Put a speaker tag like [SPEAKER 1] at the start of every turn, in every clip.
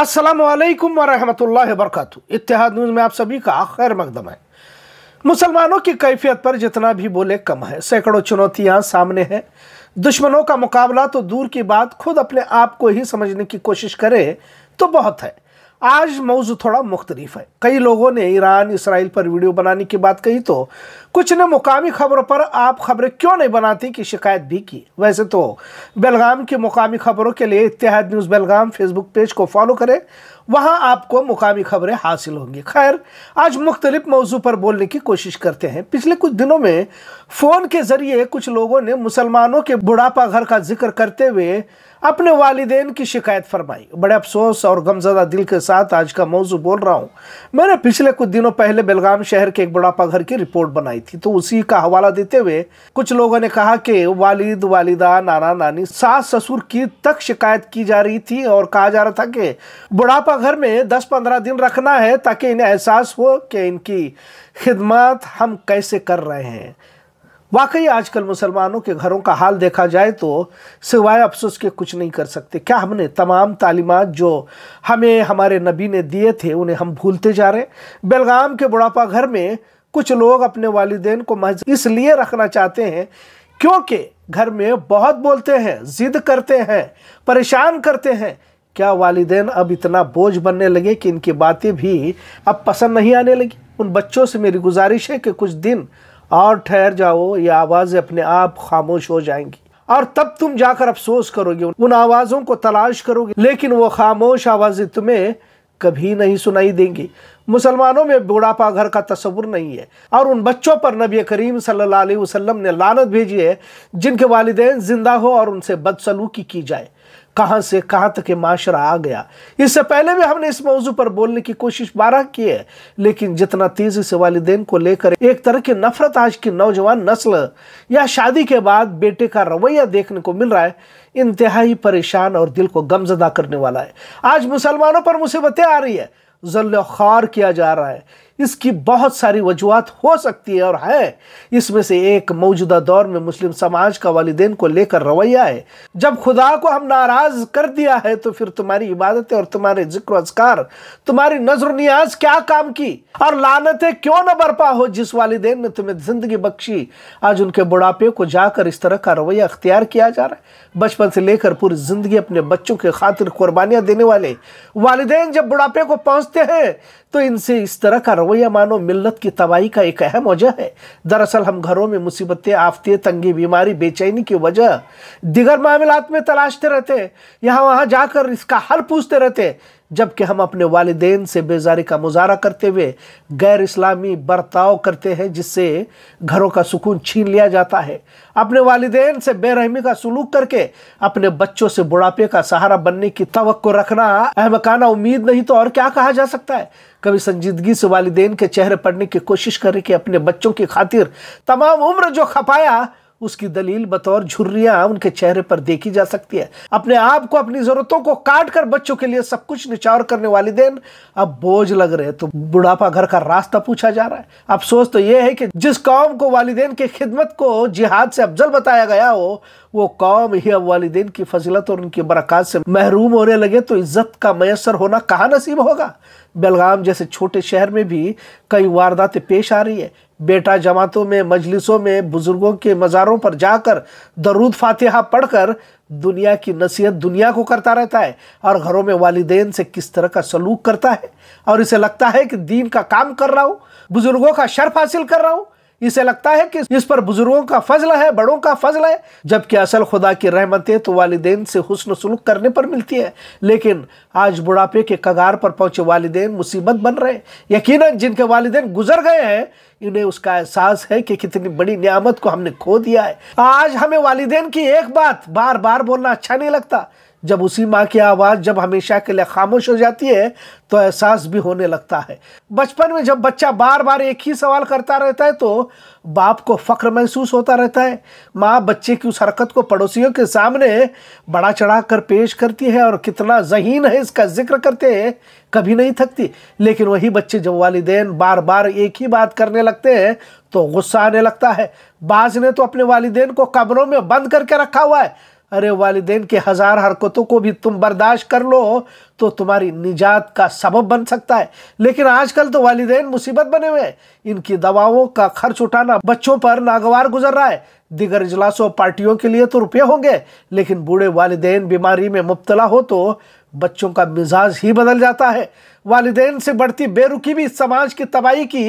[SPEAKER 1] अस्सलाम वालेकुम वरहमतुल्लाहि इतिहाद न्यूज़ में आप सभी का खैर मकदम है मुसलमानों की कैफियत पर जितना भी बोले कम है सैकड़ों चुनौतियां सामने हैं दुश्मनों का मुकाबला तो दूर की बात खुद अपने आप को ही समझने की कोशिश करें तो बहुत है आज मौजू थोड़ा मुख्तलिफ है कई लोगों ने ईरान इसराइल पर वीडियो बनाने की बात कही तो कुछ ने मुकामी खबरों पर आप खबरें क्यों नहीं बनाती की शिकायत भी की वैसे तो बेलगाम की मुकामी खबरों के लिए Ittehad news Belgaum Facebook page को फॉलो करें वहाँ आपको मुकामी खबरें हासिल होंगी खैर आज मुख्तलिफ मौजू पर बोलने की कोशिश करते हैं पिछले कुछ दिनों में फ़ोन के ज़रिए कुछ लोगों ने मुसलमानों के बुढ़ापा घर का जिक्र करते हुए अपने वालदेन की शिकायत फरमाई बड़े अफसोस और गमजदा दिल के साथ आज का मौजू बोल रहा हूँ मैंने पिछले कुछ दिनों पहले बेलगाम शहर के एक बुढ़ापा घर की रिपोर्ट बनाई आई थी तो उसी का हवाला देते हुए कुछ लोगों ने कहा कि वालिद वालिदा नाना नानी सास ससुर की तक शिकायत की जा रही थी और कहा जा रहा था कि बुढ़ापा घर में दस पंद्रह दिन रखना है ताकि इन्हें एहसास हो कि इनकी खिदमत हम कैसे कर रहे हैं वाकई आजकल मुसलमानों के घरों का हाल देखा जाए तो सिवाय अफसोस के कुछ नहीं कर सकते क्या हमने तमाम तालीमत जो हमें हमारे नबी ने दिए थे उन्हें हम भूलते जा रहे हैं बेलगाम के बुढ़ापा घर में कुछ लोग अपने वालदेन को महज इसलिए रखना चाहते हैं क्योंकि घर में बहुत बोलते हैं जिद करते हैं परेशान करते हैं क्या वालदेन अब इतना बोझ बनने लगे कि इनकी बातें भी अब पसंद नहीं आने लगी उन बच्चों से मेरी गुजारिश है कि कुछ दिन और ठहर जाओ ये आवाज़ें अपने आप खामोश हो जाएंगी और तब तुम जाकर अफसोस करोगे उन आवाज़ों को तलाश करोगे लेकिन वो खामोश आवाज़ें तुम्हें कभी नहीं सुनाई देंगी मुसलमानों में बुढ़ापा घर का तस्वुर नहीं है और उन बच्चों पर नबी करीम सल्लल्लाहु अलैहि वसल्लम ने लानत भेजी है जिनके वालदे ज़िंदा हो और उनसे बदसलूकी की जाए कहाँ से कहाँ तक ये माशरा आ गया इससे पहले भी हमने इस मौजू पर बोलने की कोशिश बारह की है लेकिन जितना तेज़ी से वालदे को लेकर एक तरह की नफरत आज की नौजवान नस्ल या शादी के बाद बेटे का रवैया देखने को मिल रहा है इंतहाई परेशान और दिल को गमजदा करने वाला है आज मुसलमानों पर मुसीबतें आ रही है जल्ल खार किया जा रहा है इसकी बहुत सारी वजूहत हो सकती है और है इसमें से एक मौजूदा दौर में मुस्लिम समाज का वालदेन को लेकर रवैया है जब खुदा को हम नाराज़ कर दिया है तो फिर तुम्हारी इबादतें और तुम्हारे जिक्र अजकार तुम्हारी नजर नियाज क्या काम की और लानतें क्यों न बरपा हो जिस वालदेन ने तुम्हें ज़िंदगी बख्शी आज उनके बुढ़ापे को जाकर इस तरह का रवैया अख्तियार किया जा रहा है बचपन से लेकर पूरी ज़िंदगी अपने बच्चों के खातिर कुर्बानियां देने वाले वालदेन जब बुढ़ापे को पहुंचते हैं तो इनसे इस तरह का रवैया मानो मिल्लत की तबाही का एक अहम वजह है दरअसल हम घरों में मुसीबतें आफतें तंगी बीमारी बेचैनी की वजह दिगर मामलात में तलाशते रहते हैं यहाँ वहाँ जाकर इसका हल पूछते रहते हैं जबकि हम अपने वालदेन से बेजारी का मुजाहरा करते हुए गैर इस्लामी बर्ताव करते हैं जिससे घरों का सुकून छीन लिया जाता है अपने वालदेन से बेरहमी का सलूक करके अपने बच्चों से बुढ़ापे का सहारा बनने की तो रखना अहमकाना उम्मीद नहीं तो और क्या कहा जा सकता है कभी संजीदगी से वालदेन के चेहरे पड़ने की कोशिश करें कि अपने बच्चों की खातिर तमाम उम्र जो खपाया उसकी दलील बतौर झुर्रियां उनके चेहरे पर देखी जा सकती है अपने आप को अपनी जरूरतों को काट कर बच्चों के लिए सब कुछ निचार करने देन अब बोझ लग रहे तो बुढ़ापा घर का रास्ता पूछा जा रहा है अफसोस तो यह है कि जिस कौम को वालिदेन की खिदमत को जिहाद से अफजल बताया गया हो वो कौम ही अब वालिदेन की फजीलत और उनकी बरक़ात से महरूम होने लगे तो इज्जत का मैसर होना कहाँ नसीब होगा बेलगाम जैसे छोटे शहर में भी कई वारदातें पेश आ रही है बेटा जमातों में मजलिसों में बुज़ुर्गों के मज़ारों पर जाकर दरूद फातिहा पढ़कर दुनिया की नसीहत दुनिया को करता रहता है और घरों में वालदेन से किस तरह का सलूक करता है और इसे लगता है कि दीन का काम कर रहा हूँ बुज़ुर्गों का शर्फ हासिल कर रहा हूँ इसे लगता है कि इस पर बुजुर्गों का फजल है बड़ों का फजल है जबकि असल खुदा की रहमतें तो वालदे से हुसन सलूक करने पर मिलती है लेकिन आज बुढ़ापे के कगार पर पहुंचे वालदे मुसीबत बन रहे यकीन जिनके वालदे गुजर गए हैं इन्हें उसका एहसास है कि कितनी बड़ी नियामत को हमने खो दिया है आज हमें वालदेन की एक बात बार बार बोलना अच्छा नहीं लगता जब उसी माँ की आवाज़ जब हमेशा के लिए खामोश हो जाती है तो एहसास भी होने लगता है बचपन में जब बच्चा बार बार एक ही सवाल करता रहता है तो बाप को फ़ख्र महसूस होता रहता है माँ बच्चे की उस हरकत को पड़ोसियों के सामने बड़ा चढ़ा कर पेश करती है और कितना जहीन है इसका जिक्र करते हैं कभी नहीं थकती लेकिन वही बच्चे जब वालदेन बार बार एक ही बात करने लगते हैं तो गुस्सा आने लगता है बाज ने तो अपने वालदेन को कमरों में बंद करके रखा हुआ है अरे वालदेन के हज़ार हरकतों को भी तुम बर्दाश्त कर लो तो तुम्हारी निजात का सबब बन सकता है लेकिन आजकल तो वालदेन मुसीबत बने हुए हैं इनकी दवाओं का खर्च उठाना बच्चों पर नागवार गुजर रहा है दिगर इजलासों पार्टियों के लिए तो रुपये होंगे लेकिन बूढ़े वालदेन बीमारी में मुबतला हो तो बच्चों का मिजाज ही बदल जाता है वालदेन से बढ़ती बेरुखी भी समाज की तबाही की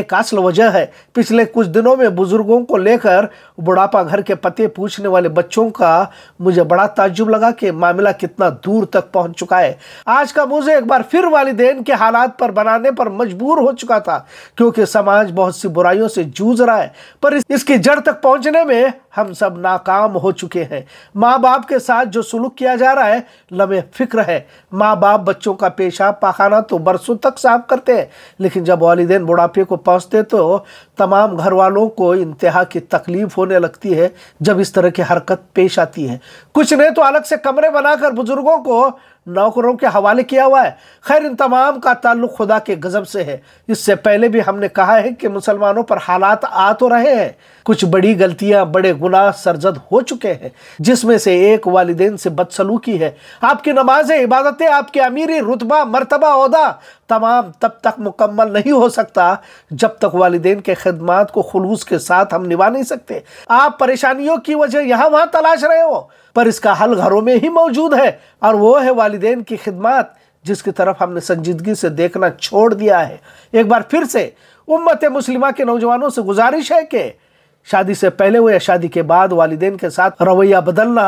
[SPEAKER 1] एक असल वजह है पिछले कुछ दिनों में बुज़ुर्गों को लेकर बुढ़ापा घर के पते पूछने वाले बच्चों का मुझे बड़ा ताजुब लगा कि मामला कितना दूर तक पहुंच चुका है आज का मुझे एक बार फिर वालदेन के हालात पर बनाने पर मजबूर हो चुका था क्योंकि समाज बहुत सी बुराइयों से जूझ रहा है पर इसकी जड़ तक पहुंचने में हम सब नाकाम हो चुके हैं माँ बाप के साथ जो सुलूक किया जा रहा है लमे फिक्र है माँ बाप बच्चों का पेशा पाखाना खाना तो बरसों तक साफ करते हैं लेकिन जब वालदेन बुढ़ापे को पहुँचते तो तमाम घर वालों को इंतहा की तकलीफ़ होने लगती है जब इस तरह की हरकत पेश आती है कुछ नहीं तो अलग से कमरे बनाकर बुज़ुर्गों को नौकरों के हवाले किया हुआ है खैर इन तमाम का ताल्लुक खुदा के गज़ब से है इससे पहले भी हमने कहा है कि मुसलमानों पर हालात आ तो रहे हैं कुछ बड़ी गलतियां बड़े गुनाह सरजद हो चुके हैं जिसमें से एक वालदेन से बदसलूकी है आपकी नमाजें इबादतें आपके अमीरी रुतबा मरतबा अहदा तमाम तब तक मुकम्मल नहीं हो सकता जब तक वालदे के खदमात को खलूस के साथ हम निभा नहीं सकते आप परेशानियों की वजह यहाँ वहाँ तलाश रहे हो पर इसका हल घरों में ही मौजूद है और वो है वालदे की खिदमत जिसकी तरफ हमने संजीदगी से देखना छोड़ दिया है एक बार फिर से उम्मत मुस्लिमा के नौजवानों से गुजारिश है कि शादी से पहले हुए या शादी के बाद वालदे के साथ रवैया बदलना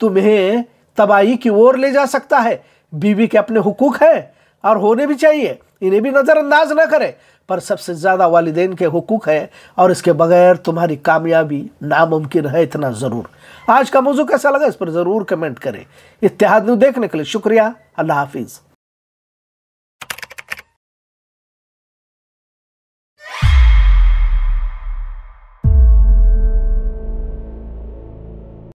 [SPEAKER 1] तुम्हें तबाही की ओर ले जा सकता है बीवी के अपने हुकूक हैं और होने भी चाहिए इन्हें भी नज़रअंदाज ना करें पर सबसे ज़्यादा वालदेन के हकूक़ है और इसके बगैर तुम्हारी कामयाबी नामुमकिन है इतना ज़रूर आज का मौजू कैसा लगा इस पर ज़रूर कमेंट करें इतिहाद देखने के लिए शुक्रिया अल्लाह हाफिज़